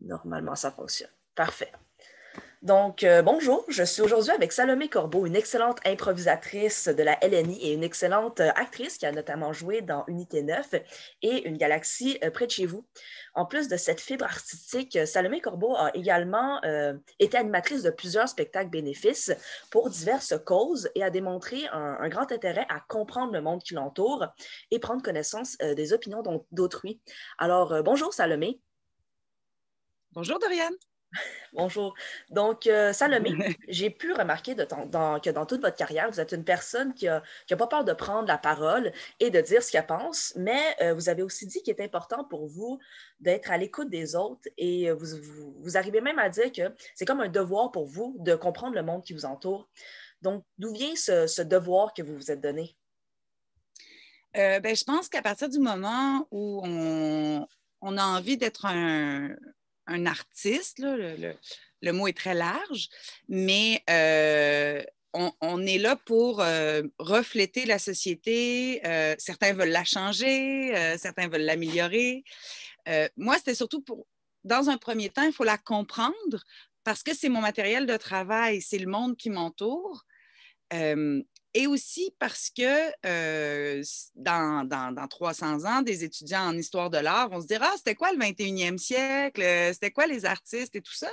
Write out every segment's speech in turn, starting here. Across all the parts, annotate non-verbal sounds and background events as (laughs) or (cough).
Normalement, ça fonctionne. Parfait. Donc, euh, bonjour, je suis aujourd'hui avec Salomé Corbeau, une excellente improvisatrice de la LNI et une excellente euh, actrice qui a notamment joué dans Unité 9 et Une galaxie euh, près de chez vous. En plus de cette fibre artistique, Salomé Corbeau a également été animatrice de plusieurs spectacles bénéfices pour diverses causes et a démontré un, un grand intérêt à comprendre le monde qui l'entoure et prendre connaissance des opinions d'autrui. Alors, bonjour Salomé. Bonjour Doriane. Bonjour. Donc, euh, Salomé, (laughs) j'ai pu remarquer que dans toute votre carrière, vous êtes une personne qui n'a a pas peur de prendre la parole et de dire ce qu'elle pense, mais euh, vous avez aussi dit qu'il est important pour vous d'être à l'écoute des autres et euh, vous, arrivez même à dire que c'est comme un devoir pour vous de comprendre le monde qui vous entoure. Donc, d'où vient ce, devoir que vous vous êtes donné? Ben, je pense qu'à partir du moment où on a envie d'être un, un artiste, le, mot est très large, mais euh, on, est là pour euh, refléter la société. Euh, certains veulent la changer, certains veulent l'améliorer. moi, c'était surtout pour, dans un premier temps, il faut la comprendre parce que c'est mon matériel de travail, c'est le monde qui m'entoure et aussi parce que dans, 300 ans, des étudiants en histoire de l'art vont se dire, ah, c'était quoi le 21e siècle, c'était quoi les artistes et tout ça.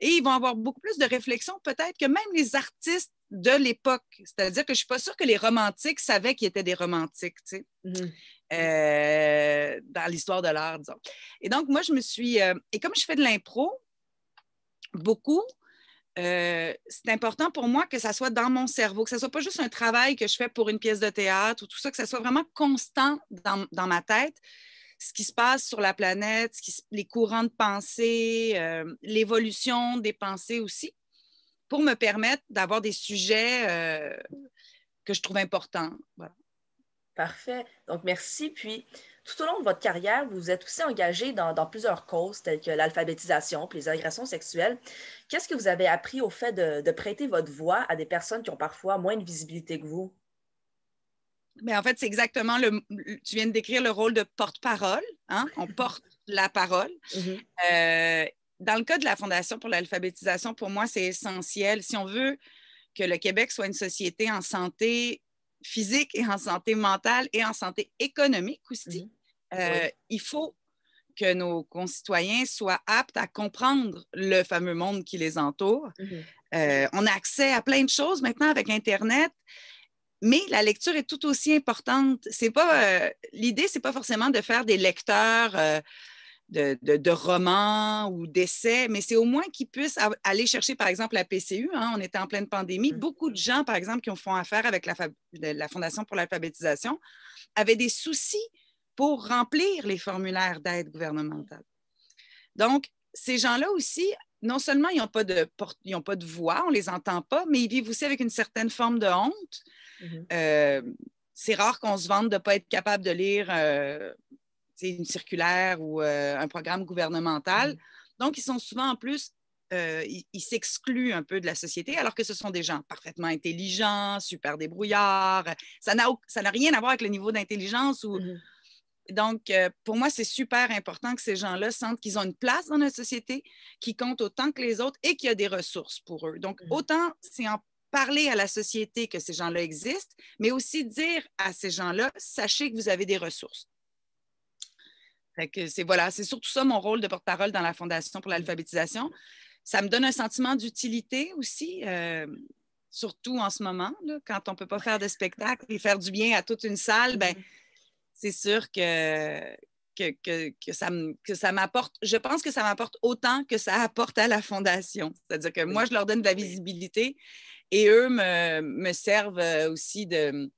Et ils vont avoir beaucoup plus de réflexion peut-être que même les artistes de l'époque. C'est-à-dire que je ne suis pas sûre que les romantiques savaient qu'ils étaient des romantiques, tu sais, mmh dans l'histoire de l'art, disons. Et donc, moi, je me suis... et comme je fais de l'impro, beaucoup, euh, c'est important pour moi que ça soit dans mon cerveau, que ça soit pas juste un travail que je fais pour une pièce de théâtre ou tout ça, que ça soit vraiment constant dans, dans ma tête, ce qui se passe sur la planète, les courants de pensée, euh, l'évolution des pensées aussi, pour me permettre d'avoir des sujets euh, que je trouve importants. Parfait. Donc, merci. Puis, tout au long de votre carrière, vous êtes aussi engagé dans, plusieurs causes telles que l'alphabétisation, puis les agressions sexuelles. Qu'est-ce que vous avez appris au fait de, prêter votre voix à des personnes qui ont parfois moins de visibilité que vous? Mais ben, en fait, c'est exactement le. Tu viens de décrire le rôle de porte-parole. Hein? On porte la parole. Mm-hmm. Euh, dans le cas de la Fondation pour l'alphabétisation, pour moi, c'est essentiel. Si on veut que le Québec soit une société en santé physique et en santé mentale et en santé économique aussi. Mhm. Euh, il faut que nos concitoyens soient aptes à comprendre le fameux monde qui les entoure. Mhm. Euh, on a accès à plein de choses maintenant avec Internet. Mais la lecture est tout aussi importante. C'est pas euh, l'idée, c'est pas forcément de faire des lecteurs de, romans ou d'essais, mais c'est au moins qu'ils puissent aller chercher, par exemple, la PCU. Hein. on était en pleine pandémie. Mmh. Beaucoup de gens, par exemple, qui ont fait affaire avec la, Fondation pour l'alphabétisation, avaient des soucis pour remplir les formulaires d'aide gouvernementale. Donc, ces gens-là aussi, non seulement ils n'ont pas, de pas de voix, on ne les entend pas, mais ils vivent aussi avec une certaine forme de honte. Mmh euh, c'est rare qu'on se vante de ne pas être capable de lire euh, une circulaire ou euh, un programme gouvernemental. Mm-hmm. Donc, ils sont souvent en plus, euh, ils s'excluent un peu de la société, alors que ce sont des gens parfaitement intelligents, super débrouillards. Ça n'a rien à voir avec le niveau d'intelligence ou. Mm-hmm. Donc, euh, pour moi, c'est super important que ces gens-là sentent qu'ils ont une place dans notre société, qu'ils comptent autant que les autres et qu'il y a des ressources pour eux. Donc, mm-hmm. autant c'est en parler à la société que ces gens-là existent, mais aussi dire à ces gens-là, sachez que vous avez des ressources c'est voilà, c'est surtout ça mon rôle de porte-parole dans la Fondation pour l'alphabétisation. Ça me donne un sentiment d'utilité aussi, euh, surtout en ce moment, quand on ne peut pas faire de spectacle et faire du bien à toute une salle, ben, mm-hmm. c'est sûr que, que, ça, que ça m'apporte, je pense que ça m'apporte autant que ça apporte à la Fondation. C'est-à-dire que moi, je leur donne de la visibilité et eux me servent euh, aussi de,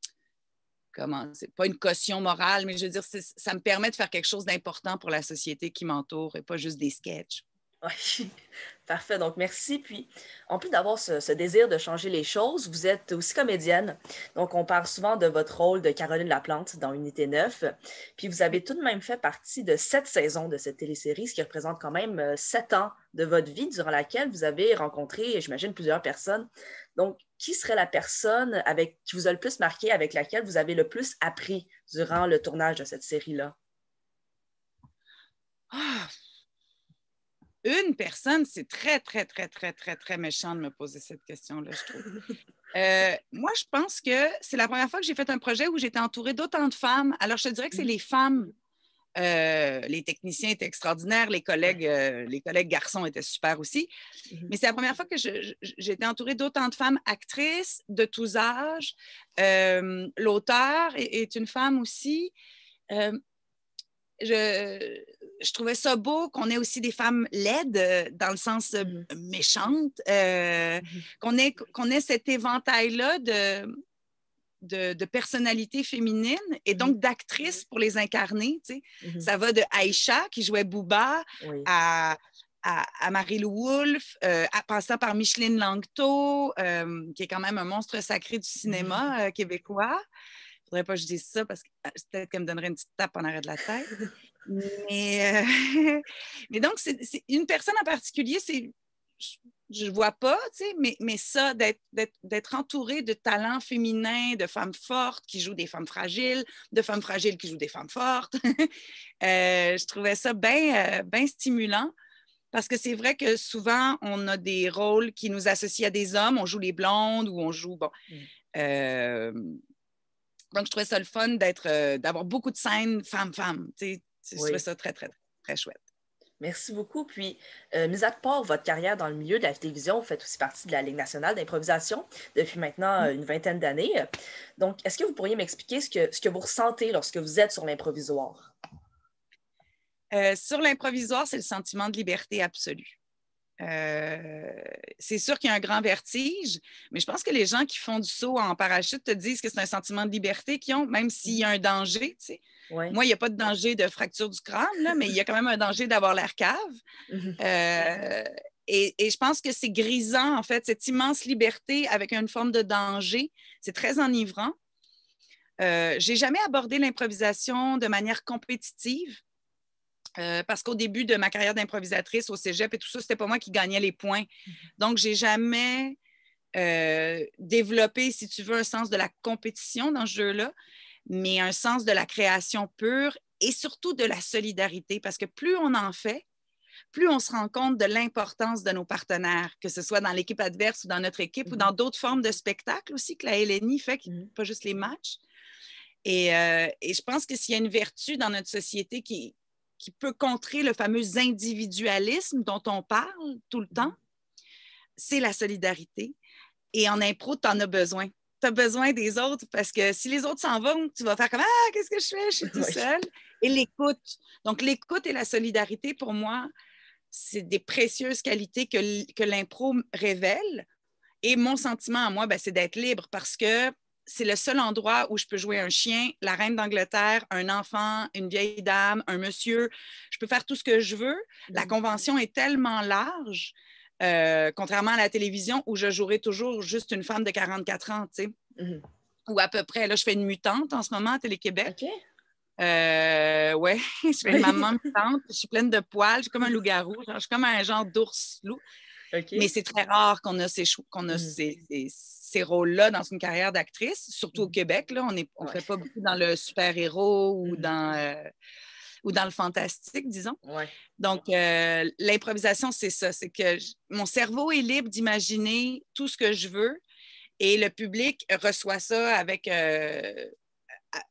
comment, c'est pas une caution morale, mais je veux dire, ça me permet de faire quelque chose d'important pour la société qui m'entoure et pas juste des sketchs. Oui, (laughs) parfait. Donc, merci. Puis, en plus d'avoir ce, désir de changer les choses, vous êtes aussi comédienne. Donc, on parle souvent de votre rôle de Caroline Laplante dans Unité 9. Puis, vous avez tout de même fait partie de sept saisons de cette télésérie, ce qui représente quand même euh, sept ans de votre vie durant laquelle vous avez rencontré, j'imagine, plusieurs personnes. Donc, qui serait la personne avec qui vous a le plus marqué, avec laquelle vous avez le plus appris durant le tournage de cette série-là? Ah, une personne, c'est très, très, très, très, très, très méchant de me poser cette question-là, je trouve. Euh, moi, je pense que c'est la première fois que j'ai fait un projet où j'étais entourée d'autant de femmes. Alors, je te dirais que c'est mhm. les femmes. Euh, les techniciens étaient extraordinaires, les collègues, euh, les collègues garçons étaient super aussi. Mhm. Mais c'est la première fois que j'étais entourée d'autant de femmes actrices de tous âges. L'auteur est, est, une femme aussi je, je trouvais ça beau qu'on ait aussi des femmes laides, euh, dans le sens euh, mm. méchante, euh, mm-hmm. qu'on ait, ait, cet éventail-là de, de, personnalités féminines et donc mm. d'actrices pour les incarner. Tu sais. Mm-hmm. Ça va de Aïcha, qui jouait Booba, à à, à Marie-Lou Wolfe, à, passant par Micheline Langto, qui est quand même un monstre sacré du cinéma mm-hmm. québécois voudrais pas que je dise ça parce que ah, peut-être qu'elle me donnerait une petite tape en arrêt de la tête. (laughs) Mais, euh, (laughs) mais donc, c'est une personne en particulier, c'est je ne vois pas, tu sais, mais, mais ça, d'être entouré de talents féminins, de femmes fortes qui jouent des femmes fragiles, de femmes fragiles qui jouent des femmes fortes, (laughs) euh, je trouvais ça euh, bien stimulant. Parce que c'est vrai que souvent, on a des rôles qui nous associent à des hommes. On joue les blondes ou on joue. Bon. Mm. Donc, je trouvais ça le fun d'être, euh, d'avoir beaucoup de scènes femmes-femmes. Je trouvais ça très, très, très, chouette. Merci beaucoup. Puis, mise euh, mis à part votre carrière dans le milieu de la télévision, vous faites aussi partie de la Ligue nationale d'improvisation depuis maintenant mm. euh, une vingtaine d'années. Donc, est-ce que vous pourriez m'expliquer ce que, ce que vous ressentez lorsque vous êtes sur l'improvisoire? sur l'improvisoire, c'est le sentiment de liberté absolue. Euh, c'est sûr qu'il y a un grand vertige, mais je pense que les gens qui font du saut en parachute te disent que c'est un sentiment de liberté qu'ils ont, même s'il y a un danger. Moi, il n'y a pas de danger de fracture du crâne, mais il y a quand même un danger d'avoir l'air cave. Mhm. Euh, et, je pense que c'est grisant, en fait, cette immense liberté avec une forme de danger. C'est très enivrant. Euh, j'ai jamais abordé l'improvisation de manière compétitive. Euh, parce qu'au début de ma carrière d'improvisatrice au cégep et tout ça, c'était pas moi qui gagnais les points. Mhm. Donc, j'ai jamais euh, développé, si tu veux, un sens de la compétition dans ce jeu-là, mais un sens de la création pure et surtout de la solidarité, parce que plus on en fait, plus on se rend compte de l'importance de nos partenaires, que ce soit dans l'équipe adverse ou dans notre équipe ou mhm. dans d'autres formes de spectacle aussi que la LNI fait, mhm. pas juste les matchs. Et, euh, et je pense que s'il y a une vertu dans notre société qui, qui peut contrer le fameux individualisme dont on parle tout le temps, c'est la solidarité. Et en impro, tu en as besoin. Tu as besoin des autres parce que si les autres s'en vont, tu vas faire comme Ah, qu'est-ce que je fais? Je suis tout seul. Et l'écoute. Donc, l'écoute et la solidarité, pour moi, c'est des précieuses qualités que, l'impro révèle. Et mon sentiment à moi, ben, c'est d'être libre parce que c'est le seul endroit où je peux jouer un chien, la reine d'Angleterre, un enfant, une vieille dame, un monsieur. Je peux faire tout ce que je veux. La mmh. convention est tellement large, euh, contrairement à la télévision où je jouerai toujours juste une femme de 44 ans, tu sais. Mmh. Ou à peu près. Là, je fais une mutante en ce moment à Télé-Québec. OK. Euh, ouais, (laughs) je fais une maman (laughs) mutante. Je suis pleine de poils. Je suis comme un loup-garou. Je suis comme un genre d'ours-loup. Mais c'est très rare qu'on a, ces, qu'on a mmh. ces ces rôles-là dans une carrière d'actrice, surtout au mhm. Québec. Là, on ne fait pas beaucoup dans le super-héros ou mhm. dans... Euh, ou dans le fantastique, disons. Donc, euh, l'improvisation, c'est ça. C'est que mon cerveau est libre d'imaginer tout ce que je veux et le public reçoit ça avec euh,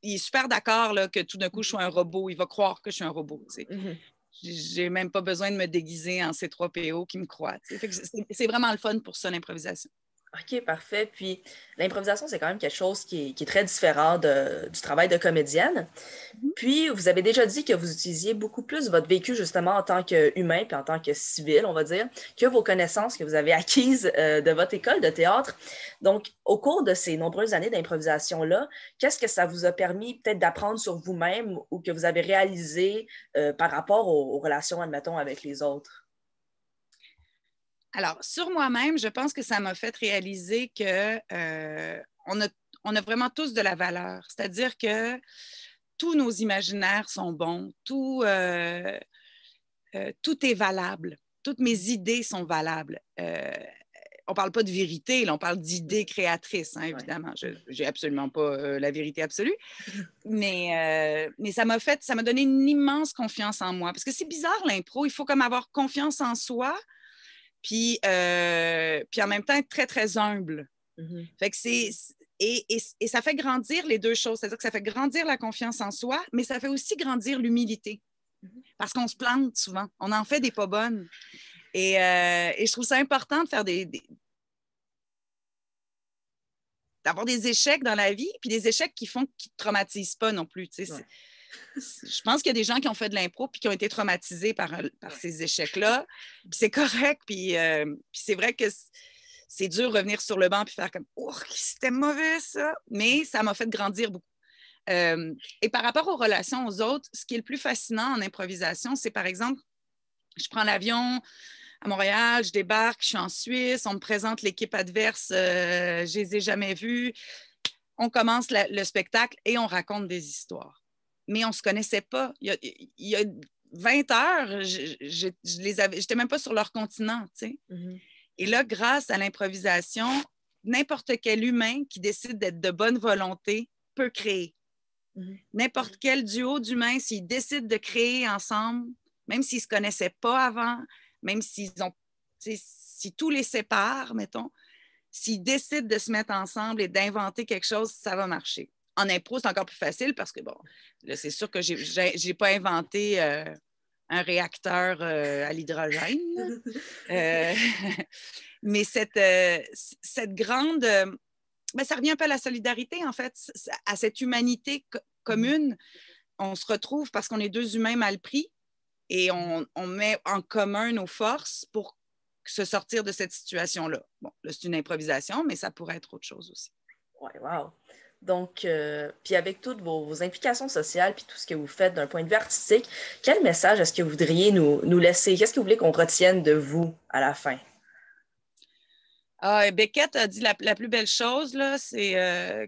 il est super d'accord que tout d'un coup, je suis un mhm. robot. Il va croire que je suis un robot. Tu sais. J'ai même pas besoin de me déguiser en C3PO qui me croit. C'est vraiment le fun pour ça, l'improvisation. OK, parfait. Puis l'improvisation, c'est quand même quelque chose qui est, très différent du travail de comédienne. Mhm. Puis vous avez déjà dit que vous utilisiez beaucoup plus votre vécu justement en tant qu'humain puis en tant que civil, on va dire, que vos connaissances que vous avez acquises euh, de votre école de théâtre. Donc, au cours de ces nombreuses années d'improvisation-là, qu'est-ce que ça vous a permis peut-être d'apprendre sur vous-même ou que vous avez réalisé euh, par rapport aux relations, admettons, avec les autres? Alors, sur moi-même, je pense que ça m'a fait réaliser que euh, on, a, vraiment tous de la valeur. C'est-à-dire que tous nos imaginaires sont bons, tout, euh, euh, est valable, toutes mes idées sont valables. on ne parle pas de vérité, on parle d'idées créatrices, hein, évidemment. Je n'ai absolument pas la vérité absolue. (laughs) Mais, ça m'a fait, ça m'a donné une immense confiance en moi. Parce que c'est bizarre l'impro, il faut comme avoir confiance en soi puis, euh, puis en même temps, être très, très humble. Mm-hmm. Fait que c'est. Et, et, ça fait grandir les deux choses. C'est-à-dire que ça fait grandir la confiance en soi, mais ça fait aussi grandir l'humilité. Mm-hmm. Parce qu'on se plante souvent. On en fait des pas bonnes. Et, euh, et je trouve ça important de faire des, d'avoir des échecs dans la vie, puis des échecs qui font qu'ils ne traumatisent pas non plus je pense qu'il y a des gens qui ont fait de l'impro puis qui ont été traumatisés par, euh, par ces échecs-là. c'est correct. Euh, puis, c'est vrai que c'est dur de revenir sur le banc puis faire comme Oh, c'était mauvais ça. Mais ça m'a fait grandir beaucoup. Euh, et par rapport aux relations aux autres, ce qui est le plus fascinant en improvisation, c'est par exemple, je prends l'avion, à Montréal, je débarque, je suis en Suisse, on me présente l'équipe adverse, je je les ai jamais vus. On commence le spectacle et on raconte des histoires mais on ne se connaissait pas. Il y a, 20 heures, je, n'étais même pas sur leur continent, mhm. Et là, grâce à l'improvisation, n'importe quel humain qui décide d'être de bonne volonté peut créer. Mhm. N'importe mhm. quel duo d'humains, s'ils décident de créer ensemble, même s'ils ne se connaissaient pas avant, même s'ils ont, si tout les sépare, mettons, s'ils décident de se mettre ensemble et d'inventer quelque chose, ça va marcher en impro, c'est encore plus facile parce que, bon, c'est sûr que je n'ai pas inventé euh, un réacteur euh, à l'hydrogène. (laughs) Euh, (laughs) mais cette, grande. Ben, ça revient un peu à la solidarité, en fait, à cette humanité commune. On se retrouve parce qu'on est deux humains mal pris et on, met en commun nos forces pour se sortir de cette situation-là. Bon, c'est une improvisation, mais ça pourrait être autre chose aussi. Ouais, wow. Donc, euh, puis avec toutes vos, implications sociales, puis tout ce que vous faites d'un point de vue artistique, quel message est-ce que vous voudriez nous, nous laisser? Qu'est-ce que vous voulez qu'on retienne de vous à la fin? Ah, Beckett a dit la, plus belle chose, là, c'est... Euh,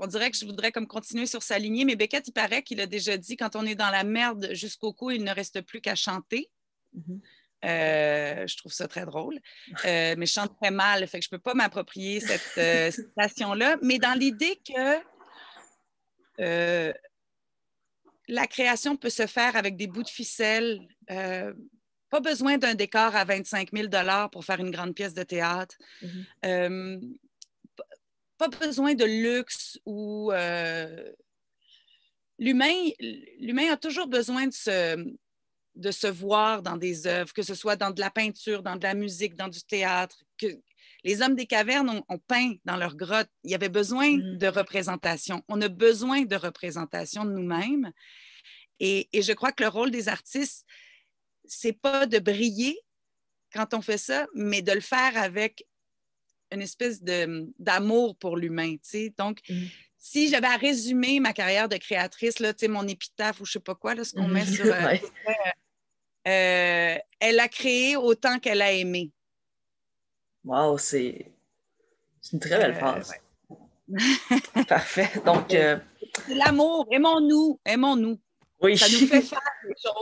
on dirait que je voudrais comme continuer sur sa lignée, mais Beckett, il paraît qu'il a déjà dit, quand on est dans la merde jusqu'au cou, il ne reste plus qu'à chanter. Mm-hmm. Euh, je trouve ça très drôle. Euh, mais je chante très mal, fait je ne peux pas m'approprier cette euh, (laughs) situation là Mais dans l'idée que la création peut se faire avec des bouts de ficelle, pas besoin d'un décor à 25 000 pour faire une grande pièce de théâtre. Mmh pas besoin de luxe ou l'humain a toujours besoin de se, de se voir dans des œuvres, que ce soit dans de la peinture, dans de la musique, dans du théâtre. Que... Les hommes des cavernes ont, peint dans leurs grottes. Il y avait besoin mm. de représentation. On a besoin de représentation de nous-mêmes. Et, je crois que le rôle des artistes, c'est pas de briller quand on fait ça, mais de le faire avec une espèce d'amour pour l'humain. Donc, mm. si j'avais à résumer ma carrière de créatrice, là, mon épitaphe ou je sais pas quoi, là, ce qu'on met mm. sur. (laughs) Euh, euh, elle a créé autant qu'elle a aimé. Wow, c'est une très belle euh, phrase. (laughs) Parfait. Donc, euh, l'amour, aimons-nous, aimons-nous. Oui. Ça nous fait faire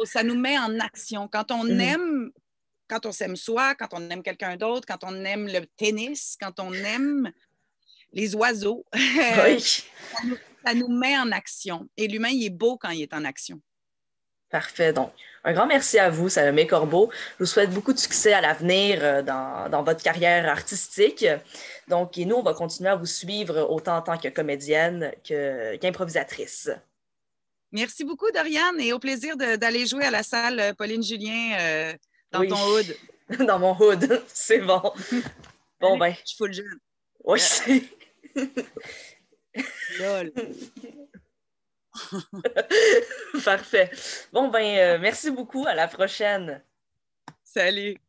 ça nous met en action. Quand on mm. aime, quand on s'aime soi, quand on aime quelqu'un d'autre, quand on aime le tennis, quand on aime les oiseaux, (laughs) ça, nous, met en action. Et l'humain, il est beau quand il est en action. Parfait. Donc, un grand merci à vous, Salomé Corbeau. Je vous souhaite beaucoup de succès à l'avenir euh, dans, dans, votre carrière artistique. Donc, et nous, on va continuer à vous suivre autant en tant que comédienne qu'improvisatrice. merci beaucoup, Doriane, et au plaisir d'aller jouer à la salle euh, Pauline Julien euh, dans ton hood. (laughs) dans mon hood, (laughs) c'est bon. (laughs) Bon, ben. Je suis jeune. Oui, c'est. Lol. (laughs) Parfait. Bon, ben, euh, merci beaucoup. À la prochaine. Salut.